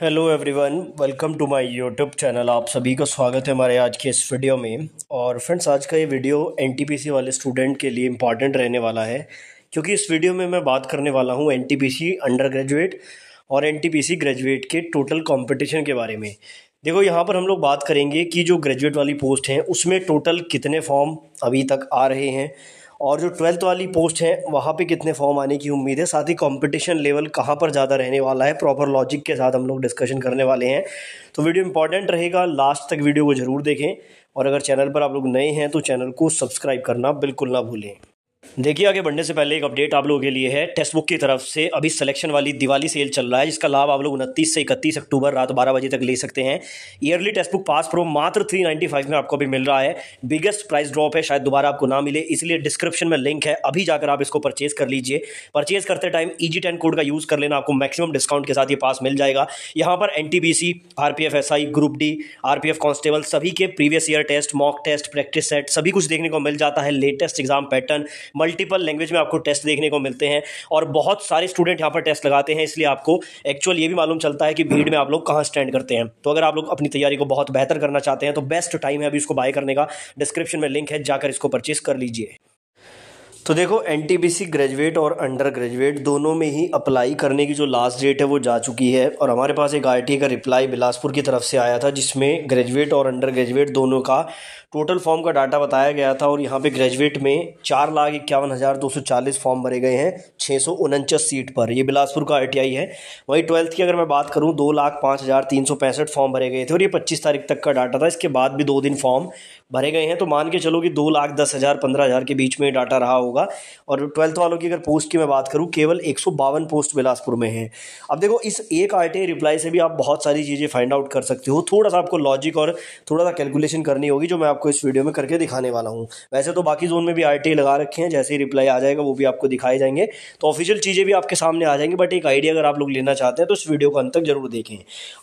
hello everyone welcome to my YouTube channel आप सभी का स्वागत है हमारे आज के इस वीडियो में और फ्रेंड्स आज का ये वीडियो एनटीपीसी वाले स्टूडेंट के लिए इम्पॉर्टेंट रहने वाला है क्योंकि इस वीडियो में मैं बात करने वाला हूँ एनटीपीसी अंडर ग्रेजुएट और एनटीपीसी ग्रेजुएट के टोटल कॉम्पिटिशन के बारे में देखो यहाँ पर हम लोग बात करेंगे कि जो ग्रेजुएट वाली पोस्ट हैं उसमें टोटल कितने फॉर्म अभी तक आ रहे हैं और जो ट्वेल्थ वाली पोस्ट है वहाँ पे कितने फॉर्म आने की उम्मीद है साथ ही कंपटीशन लेवल कहाँ पर ज़्यादा रहने वाला है प्रॉपर लॉजिक के साथ हम लोग डिस्कशन करने वाले हैं तो वीडियो इंपॉर्टेंट रहेगा लास्ट तक वीडियो को ज़रूर देखें और अगर चैनल पर आप लोग नए हैं तो चैनल को सब्सक्राइब करना बिल्कुल ना भूलें देखिए आगे बढ़ने से पहले एक अपडेट आप लोगों के लिए है टेस्ट बुक की तरफ से अभी सिलेक्शन वाली दिवाली सेल चल रहा है जिसका लाभ आप लोग उनतीस से इकतीस अक्टूबर रात बारह बजे तक ले सकते हैं yearly test book pass pro मात्र थ्री नाइन्टी फाइव में आपको अभी मिल रहा है बिगेस्ट प्राइस ड्रॉप है शायद दोबारा आपको ना मिले इसलिए डिस्क्रिप्शन में लिंक है अभी जाकर आप इसको परचेज कर लीजिए परचेज करते time E G ten code का यूज़ कर लेना आपको मैक्सिमम डिस्काउंट के साथ ये पास मिल जाएगा यहाँ पर N T B C R P F S I group D R P F constable सभी के previous year test mock test practice set सभी कुछ देखने को मिल जाता है latest exam pattern multiple language में आपको टेस्ट देखने को मिलते हैं और बहुत सारे स्टूडेंट यहाँ पर टेस्ट लगाते हैं इसलिए आपको एक्चुअल ये भी मालूम चलता है कि भीड़ में आप लोग कहाँ स्टैंड करते हैं तो अगर आप लोग अपनी तैयारी को बहुत बेहतर करना चाहते हैं तो बेस्ट टाइम है अभी इसको बाय करने का डिस्क्रिप्शन में लिंक है जाकर इसको परचेस कर लीजिए तो देखो एन ग्रेजुएट और अंडर ग्रेजुएट दोनों में ही अप्लाई करने की जो लास्ट डेट है वो जा चुकी है और हमारे पास एक आई का रिप्लाई बिलासपुर की तरफ से आया था जिसमें ग्रेजुएट और अंडर ग्रेजुएट दोनों का टोटल फॉर्म का डाटा बताया गया था और यहाँ पे ग्रेजुएट में चार लाख इक्यावन हज़ार दो सौ चालीस फॉर्म भरे गए हैं छः सौ उनचास सीट पर ये बिलासपुर का आई है वहीं ट्वेल्थ की अगर मैं बात करूँ दो लाख पाँच हज़ार तीन सौ पैंसठ फॉर्म भरे गए थे और ये पच्चीस तारीख तक का डाटा था इसके बाद भी दो दिन फॉर्म भरे गए हैं तो मान के चलो कि दो लाख दस हज़ार पंद्रह हज़ार के बीच में डाटा रहा होगा होगा और ट्वेल्थ वालों की अगर पोस्ट की मैं बात करूँ केवल एक पोस्ट बिलासपुर में है अब देखो इस एक आर रिप्लाई से भी आप बहुत सारी चीज़ें फाइंड आउट कर सकते हो थोड़ा सा आपको लॉजिक और थोड़ा सा कैलकुलेशन करनी होगी जो मैं आपको इस वीडियो में करके दिखाने वाला हूँ वैसे तो बाकी जोन में भी आर लगा रखे हैं जैसे ही रिप्लाई आ जाएगा वो भी आपको दिखाए जाएंगे तो ऑफिशियल चीज़ें भी आपके सामने आ जाएंगी बट एक आइडिया अगर आप लोग लेना चाहते हैं तो इस वीडियो को अंत तक जरूर देखें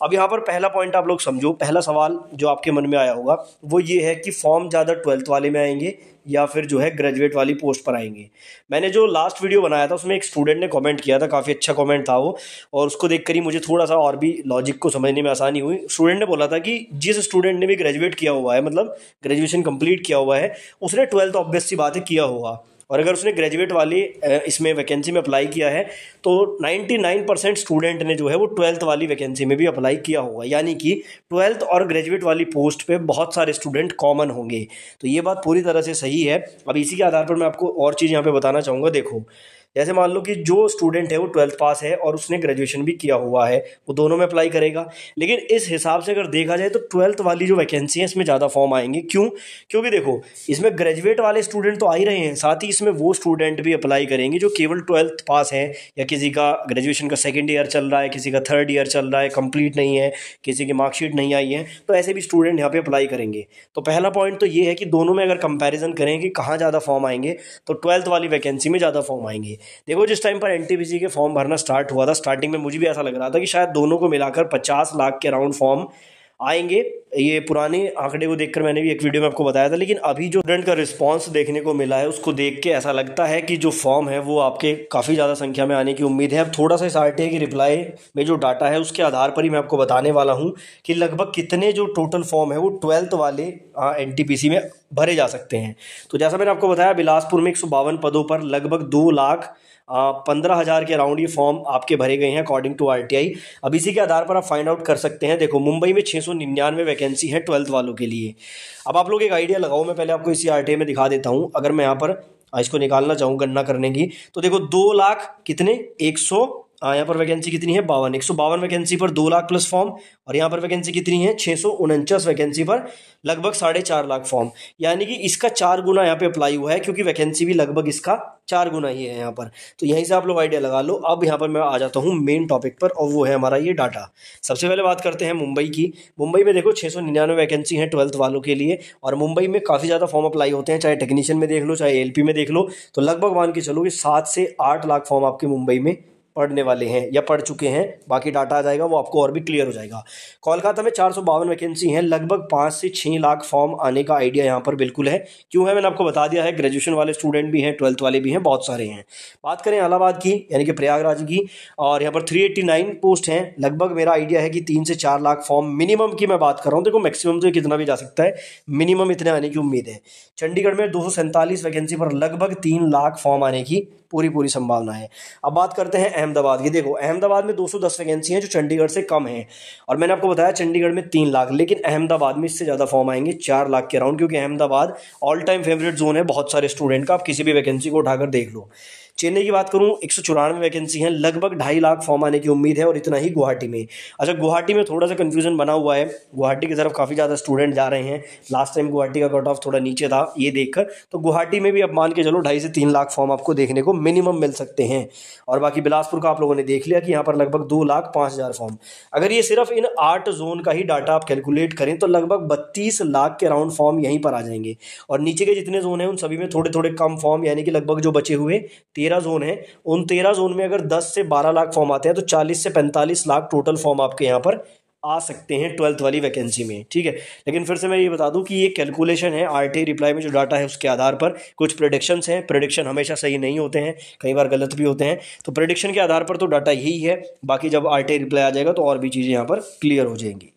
अब यहाँ पर पहला पॉइंट आप लोग समझो पहला सवाल जो आपके मन में आया होगा वो ये है कि फॉर्म ज़्यादा ट्वेल्थ वाले में आएंगे या फिर जो है ग्रेजुएट वाली पोस्ट पर आएंगे आएंगे मैंने जो लास्ट वीडियो बनाया था उसमें एक स्टूडेंट ने कमेंट किया था काफ़ी अच्छा कमेंट था वो और उसको देख कर ही मुझे थोड़ा सा और भी लॉजिक को समझने में आसानी हुई स्टूडेंट ने बोला था कि जिस स्टूडेंट ने भी ग्रेजुएट किया हुआ है मतलब ग्रेजुएशन कंप्लीट किया हुआ है उसने ट्वेल्थ ऑब्वियस बातें किया हुआ और अगर उसने ग्रेजुएट वाली इसमें वैकेंसी में अप्लाई किया है तो 99 परसेंट स्टूडेंट ने जो है वो ट्वेल्थ वाली वैकेंसी में भी अप्लाई किया होगा यानी कि ट्वेल्थ और ग्रेजुएट वाली पोस्ट पे बहुत सारे स्टूडेंट कॉमन होंगे तो ये बात पूरी तरह से सही है अब इसी के आधार पर मैं आपको और चीज़ यहाँ पर बताना चाहूँगा देखो जैसे मान लो कि जो स्टूडेंट है वो ट्वेल्थ पास है और उसने ग्रेजुएशन भी किया हुआ है वो दोनों में अप्लाई करेगा लेकिन इस हिसाब से अगर देखा जाए तो ट्वेल्थ वाली जो वैकेंसी है इसमें ज़्यादा फॉर्म आएंगे क्यों क्योंकि देखो इसमें ग्रेजुएट वाले स्टूडेंट तो आ ही रहे हैं साथ ही इसमें वो स्टूडेंट भी अप्लाई करेंगे जो केवल ट्वेल्थ पास हैं या किसी का ग्रेजुएशन का सेकेंड ईयर चल रहा है किसी का थर्ड ईयर चल रहा है कम्प्लीट नहीं है किसी की मार्कशीट नहीं आई है तो ऐसे भी स्टूडेंट यहाँ पर अप्लाई करेंगे तो पहला पॉइंट तो ये है कि दोनों में अगर कंपेरिजन करें कि कहाँ ज़्यादा फॉर्म आएंगे तो ट्वेल्थ वाली वैकेंसी में ज़्यादा फॉर्म आएंगे देखो जिस टाइम पर एन के फॉर्म भरना स्टार्ट हुआ था स्टार्टिंग में मुझे भी ऐसा लग रहा था कि शायद दोनों को मिलाकर पचास लाख के अराउंड फॉर्म आएंगे ये पुराने आंकड़े को देखकर मैंने भी एक वीडियो में आपको बताया था लेकिन अभी जो स्टूडेंट का रिस्पांस देखने को मिला है उसको देख के ऐसा लगता है कि जो फॉर्म है वो आपके काफ़ी ज़्यादा संख्या में आने की उम्मीद है अब थोड़ा सा इस आर की रिप्लाई में जो डाटा है उसके आधार पर ही मैं आपको बताने वाला हूँ कि लगभग कितने जो टोटल फॉर्म है वो ट्वेल्थ वाले एन हाँ, में भरे जा सकते हैं तो जैसा मैंने आपको बताया बिलासपुर में एक पदों पर लगभग दो लाख पंद्रह हज़ार के अराउंड ये फॉर्म आपके भरे गए हैं अकॉर्डिंग टू आरटीआई अब इसी के आधार पर आप फाइंड आउट कर सकते हैं देखो मुंबई में छः सौ निन्यानवे वैकेंसी है ट्वेल्थ वालों के लिए अब आप लोग एक आइडिया लगाओ मैं पहले आपको इसी आर में दिखा देता हूँ अगर मैं यहाँ पर इसको निकालना चाहूँ गणना करने की तो देखो दो लाख कितने एक सौ यहाँ पर वैकेंसी कितनी है बावन एक सौ बावन वैकेंसी पर दो लाख प्लस फॉर्म और यहाँ पर वैकेंसी कितनी है छः सौ उनचास वैकेंसी पर लगभग साढ़े चार लाख फॉर्म यानी कि इसका चार गुना यहाँ पे अप्लाई हुआ है क्योंकि वैकेंसी भी लगभग इसका चार गुना ही है यहाँ पर तो यहीं से आप लोग आइडिया लगा लो अब यहाँ पर मैं आ जाता हूँ मेन टॉपिक पर और वो है हमारा ये डाटा सबसे पहले बात करते हैं मुंबई की मुंबई में देखो छः सौ निन्यानवे वैकेंसी है ट्वेल्थ वालों के लिए और मुंबई में काफ़ी ज़्यादा फॉर्म अप्लाई होते हैं चाहे टेक्नीशियन में देख लो चाहे एल में देख लो तो लगभग मान के चलो कि सात से आठ लाख फॉर्म आपके मुंबई में पढ़ने वाले हैं या पढ़ चुके हैं बाकी डाटा आ जाएगा वो आपको और भी क्लियर हो जाएगा कोलकाता में चार सौ बावन वैकेंसी हैं लगभग पाँच से छः लाख फॉर्म आने का आइडिया यहाँ पर बिल्कुल है क्यों है मैंने आपको बता दिया है ग्रेजुएशन वाले स्टूडेंट भी हैं ट्वेल्थ वाले भी हैं बहुत सारे हैं बात करें अलाहाबाद की यानी कि प्रयागराज की और यहाँ पर थ्री पोस्ट हैं लगभग मेरा आइडिया है कि तीन से चार लाख फॉर्म मिनिमम की मैं बात कर रहा हूँ देखो मैक्सिमम तो कितना भी जा सकता है मिनिमम इतने आने की उम्मीद है चंडीगढ़ में दो वैकेंसी पर लगभग तीन लाख फॉर्म आने की पूरी पूरी संभावना है अब बात करते हैं अहमदाबाद ये देखो अहमदाबाद में 210 वैकेंसी हैं जो चंडीगढ़ से कम हैं और मैंने आपको बताया चंडीगढ़ में तीन लाख लेकिन अहमदाबाद में इससे ज़्यादा फॉर्म आएंगे चार लाख के अराउंड क्योंकि Ahmedabad all time favourite zone है बहुत सारे स्टूडेंट का आप किसी भी वैकेंसी को उठाकर देख लो चेन्नई की बात करूँ एक वैकेंसी हैं लगभग ढाई लाख फॉर्म आने की उम्मीद है और इतना ही गुवाहाटी में अच्छा गुवाहाटी में थोड़ा सा कन्फ्यूजन बना हुआ है गुवाहाटी की तरफ काफ़ी ज़्यादा स्टूडेंट जा रहे हैं लास्ट टाइम गुवाहाटी का कट ऑफ थोड़ा नीचे था ये देखकर तो गुवाहाटी में भी अब मान के चलो ढाई से तीन लाख फॉर्म आपको देखने को मिनिमम मिल सकते हैं और बाकी बिलासपुर का आप लोगों ने देख लिया कि यहाँ पर लगभग दो लाख पाँच हज़ार फॉर्म अगर ये सिर्फ इन आठ जोन का ही डाटा आप कैलकुलेट करें तो लगभग बत्तीस लाख के अराउंड फॉर्म यहीं पर आ जाएंगे और नीचे के जितने जोन हैं उन सभी में थोड़े थोड़े कम फॉर्म यानी कि लगभग जो बचे हुए तेरह जोन है उन तेरह जोन में अगर दस से बारह लाख फॉर्म आते हैं तो चालीस से पैंतालीस लाख टोटल फॉर्म आपके यहाँ पर आ सकते हैं ट्वेल्थ वाली वैकेंसी में ठीक है लेकिन फिर से मैं ये बता दूं कि ये कैलकुलेशन है आर रिप्लाई में जो डाटा है उसके आधार पर कुछ प्रडिक्शंस हैं प्रडिक्शन हमेशा सही नहीं होते हैं कई बार गलत भी होते हैं तो प्रडिक्शन के आधार पर तो डाटा यही है बाकी जब आर रिप्लाई आ जाएगा तो और भी चीज़ें यहाँ पर क्लियर हो जाएंगी